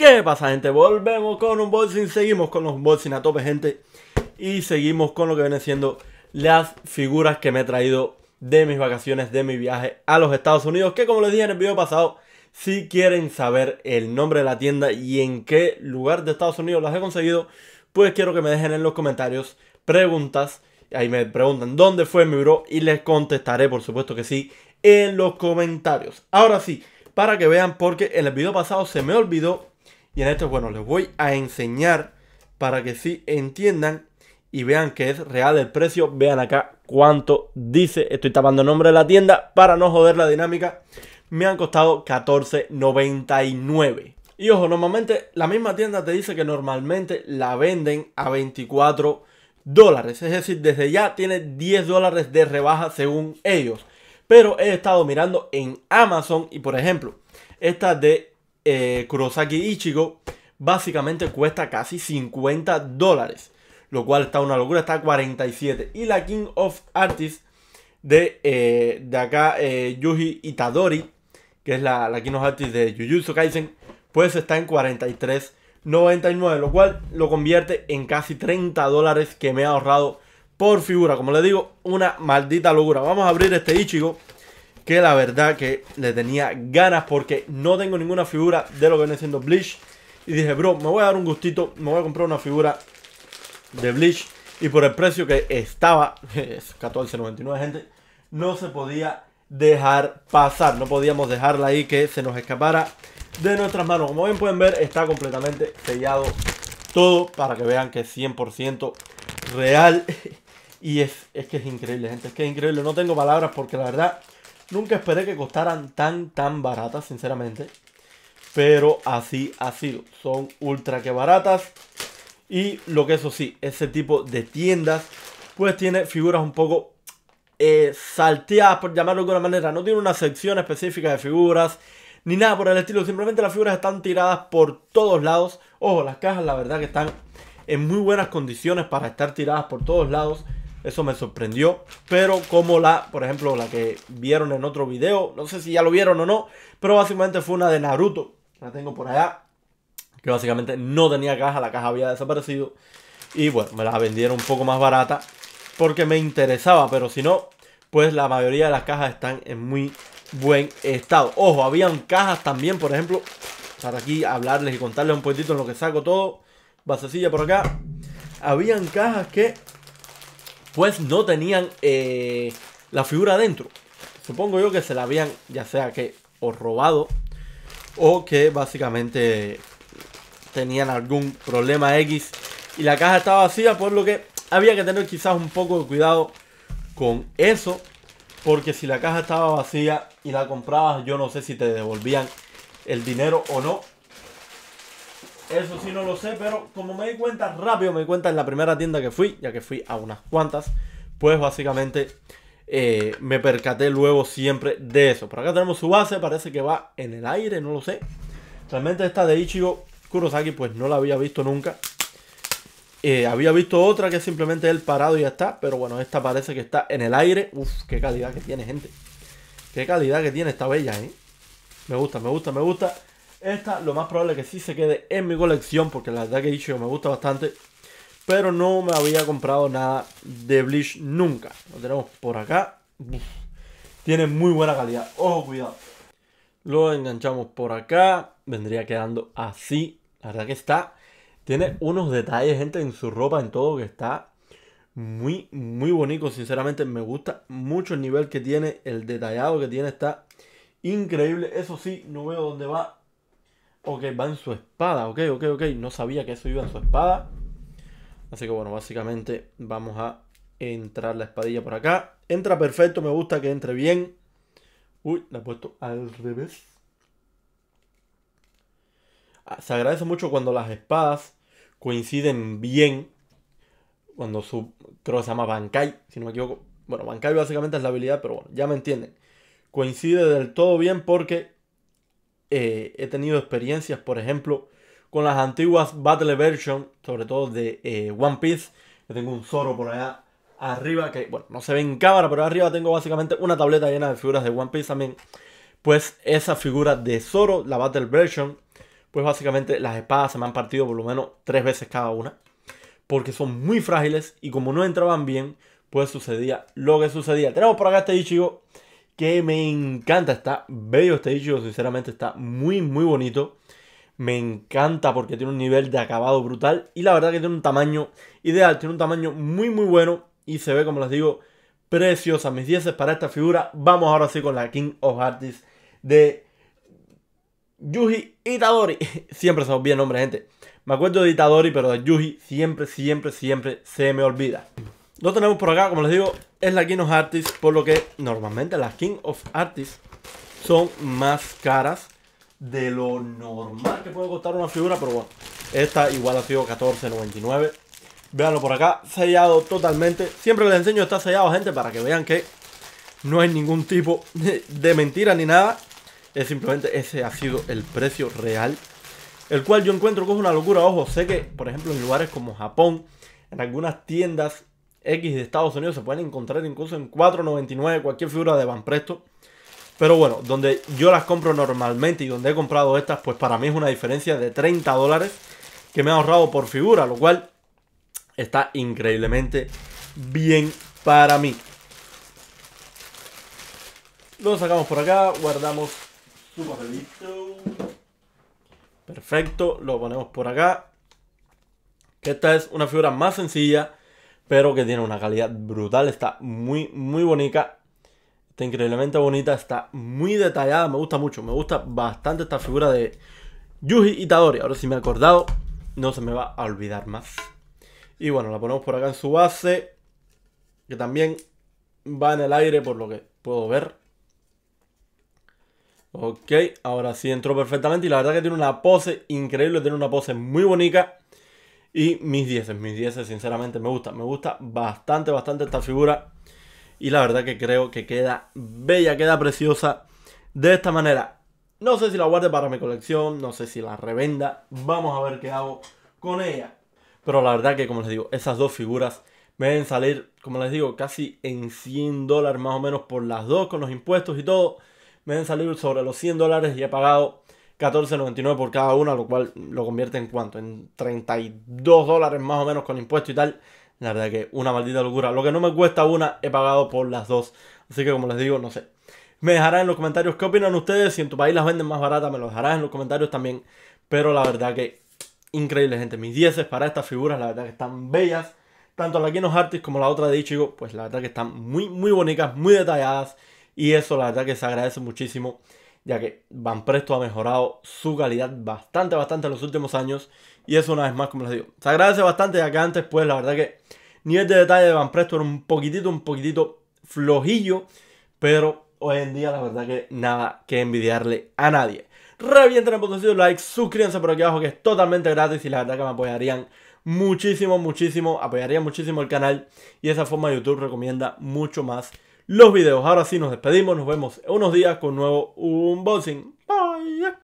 ¿Qué pasa gente? Volvemos con un boxing, seguimos con los bolsing a tope gente y seguimos con lo que vienen siendo las figuras que me he traído de mis vacaciones, de mi viaje a los Estados Unidos, que como les dije en el video pasado, si quieren saber el nombre de la tienda y en qué lugar de Estados Unidos las he conseguido, pues quiero que me dejen en los comentarios preguntas, ahí me preguntan dónde fue mi bro y les contestaré por supuesto que sí en los comentarios. Ahora sí, para que vean porque en el video pasado se me olvidó y en esto, bueno, les voy a enseñar para que sí entiendan y vean que es real el precio. Vean acá cuánto dice. Estoy tapando el nombre de la tienda para no joder la dinámica. Me han costado 14.99. Y ojo, normalmente la misma tienda te dice que normalmente la venden a 24 dólares. Es decir, desde ya tiene 10 dólares de rebaja según ellos. Pero he estado mirando en Amazon y por ejemplo, esta de eh, Kurosaki Ichigo, básicamente cuesta casi 50 dólares, lo cual está una locura, está 47. Y la King of Artists de, eh, de acá, eh, Yuji Itadori, que es la, la King of Artists de Jujutsu Kaisen, pues está en 43.99, lo cual lo convierte en casi 30 dólares que me ha ahorrado por figura. Como le digo, una maldita locura. Vamos a abrir este Ichigo que la verdad que le tenía ganas porque no tengo ninguna figura de lo que viene siendo Bleach. Y dije, bro, me voy a dar un gustito, me voy a comprar una figura de Bleach. Y por el precio que estaba, es 14.99 gente, no se podía dejar pasar. No podíamos dejarla ahí que se nos escapara de nuestras manos. Como bien pueden ver, está completamente sellado todo para que vean que es 100% real. Y es, es que es increíble, gente. Es que es increíble. No tengo palabras porque la verdad Nunca esperé que costaran tan, tan baratas, sinceramente. Pero así ha sido. Son ultra que baratas. Y lo que eso sí, ese tipo de tiendas, pues tiene figuras un poco eh, salteadas, por llamarlo de alguna manera. No tiene una sección específica de figuras, ni nada por el estilo. Simplemente las figuras están tiradas por todos lados. Ojo, las cajas la verdad que están en muy buenas condiciones para estar tiradas por todos lados. Eso me sorprendió. Pero como la, por ejemplo, la que vieron en otro video. No sé si ya lo vieron o no. Pero básicamente fue una de Naruto. La tengo por allá. Que básicamente no tenía caja. La caja había desaparecido. Y bueno, me la vendieron un poco más barata. Porque me interesaba. Pero si no, pues la mayoría de las cajas están en muy buen estado. Ojo, habían cajas también, por ejemplo. Para aquí hablarles y contarles un poquitito en lo que saco todo. Basecilla por acá. Habían cajas que pues no tenían eh, la figura dentro. Supongo yo que se la habían, ya sea que o robado o que básicamente tenían algún problema X y la caja estaba vacía, por lo que había que tener quizás un poco de cuidado con eso, porque si la caja estaba vacía y la comprabas, yo no sé si te devolvían el dinero o no. Eso sí no lo sé, pero como me di cuenta rápido, me di cuenta en la primera tienda que fui, ya que fui a unas cuantas, pues básicamente eh, me percaté luego siempre de eso. Por acá tenemos su base, parece que va en el aire, no lo sé. Realmente esta de Ichigo Kurosaki pues no la había visto nunca. Eh, había visto otra que simplemente él parado y ya está. Pero bueno, esta parece que está en el aire. Uf, qué calidad que tiene, gente. Qué calidad que tiene, está bella, ¿eh? Me gusta, me gusta, me gusta. Esta lo más probable que sí se quede en mi colección porque la verdad que he dicho que me gusta bastante. Pero no me había comprado nada de Bleach nunca. Lo tenemos por acá. tiene muy buena calidad. Ojo, cuidado. Lo enganchamos por acá. Vendría quedando así. La verdad que está. Tiene unos detalles, gente, en su ropa, en todo, que está muy, muy bonito. Sinceramente, me gusta mucho el nivel que tiene, el detallado que tiene, está increíble. Eso sí, no veo dónde va Ok, va en su espada. Ok, ok, ok. No sabía que eso iba en su espada. Así que bueno, básicamente vamos a entrar la espadilla por acá. Entra perfecto, me gusta que entre bien. Uy, la he puesto al revés. Ah, se agradece mucho cuando las espadas coinciden bien. Cuando su... Creo que se llama Bankai, si no me equivoco. Bueno, Bankai básicamente es la habilidad, pero bueno, ya me entienden. Coincide del todo bien porque eh, he tenido experiencias, por ejemplo, con las antiguas Battle Version, sobre todo de eh, One Piece. Yo tengo un Zoro por allá arriba, que bueno, no se ve en cámara, pero arriba tengo básicamente una tableta llena de figuras de One Piece también. Pues esa figura de Zoro, la Battle Version, pues básicamente las espadas se me han partido por lo menos tres veces cada una. Porque son muy frágiles y como no entraban bien, pues sucedía lo que sucedía. Tenemos por acá este Ichigo que me encanta. Está bello este dicho sinceramente está muy, muy bonito. Me encanta porque tiene un nivel de acabado brutal y la verdad que tiene un tamaño ideal, tiene un tamaño muy, muy bueno y se ve, como les digo, preciosa. Mis 10 para esta figura. Vamos ahora sí con la King of Artists de Yuji Itadori. Siempre se bien olvida el nombre, gente. Me acuerdo de Itadori, pero de Yuji siempre, siempre, siempre se me olvida. Lo tenemos por acá, como les digo, es la King of Artists, por lo que normalmente las King of Artists son más caras de lo normal que puede costar una figura, pero bueno, esta igual ha sido 14.99. Veanlo por acá, sellado totalmente. Siempre les enseño, está sellado, gente, para que vean que no hay ningún tipo de mentira ni nada. Es simplemente ese ha sido el precio real. El cual yo encuentro que es una locura. Ojo, sé que, por ejemplo, en lugares como Japón, en algunas tiendas X de Estados Unidos. Se pueden encontrar incluso en 4.99 cualquier figura de Van Presto. Pero bueno, donde yo las compro normalmente y donde he comprado estas, pues para mí es una diferencia de 30 dólares que me ha ahorrado por figura, lo cual está increíblemente bien para mí. Lo sacamos por acá, guardamos su papelito. Perfecto, lo ponemos por acá. esta es una figura más sencilla pero que tiene una calidad brutal, está muy, muy bonita, está increíblemente bonita, está muy detallada, me gusta mucho, me gusta bastante esta figura de Yuji Itadori, ahora si me he acordado, no se me va a olvidar más. Y bueno, la ponemos por acá en su base, que también va en el aire por lo que puedo ver. Ok, ahora sí entró perfectamente y la verdad que tiene una pose increíble, tiene una pose muy bonita. Y mis 10, mis 10 sinceramente me gusta, me gusta bastante, bastante esta figura. Y la verdad que creo que queda bella, queda preciosa de esta manera. No sé si la guarde para mi colección, no sé si la revenda. Vamos a ver qué hago con ella. Pero la verdad que, como les digo, esas dos figuras me deben salir, como les digo, casi en 100 dólares más o menos por las dos, con los impuestos y todo. Me deben salir sobre los 100 dólares y he pagado 14.99 por cada una, lo cual lo convierte en cuánto, en 32 dólares más o menos con impuesto y tal. La verdad que una maldita locura. Lo que no me cuesta una, he pagado por las dos. Así que como les digo, no sé. Me dejarán en los comentarios qué opinan ustedes. Si en tu país las venden más baratas, me lo dejarás en los comentarios también. Pero la verdad que increíble, gente. Mis 10 para estas figuras, la verdad que están bellas. Tanto la Kino Artist como la otra de Ichigo, pues la verdad que están muy, muy bonitas, muy detalladas. Y eso la verdad que se agradece muchísimo ya que Van Presto ha mejorado su calidad bastante, bastante en los últimos años. Y eso una vez más, como les digo, se agradece bastante, ya que antes, pues, la verdad que nivel de detalle de Van Presto era un poquitito, un poquitito flojillo, pero hoy en día la verdad que nada que envidiarle a nadie. Revienten el botoncito de like, suscríbanse por aquí abajo que es totalmente gratis y la verdad que me apoyarían muchísimo, muchísimo, apoyarían muchísimo el canal y esa forma YouTube recomienda mucho más los videos. Ahora sí nos despedimos, nos vemos en unos días con un nuevo unboxing.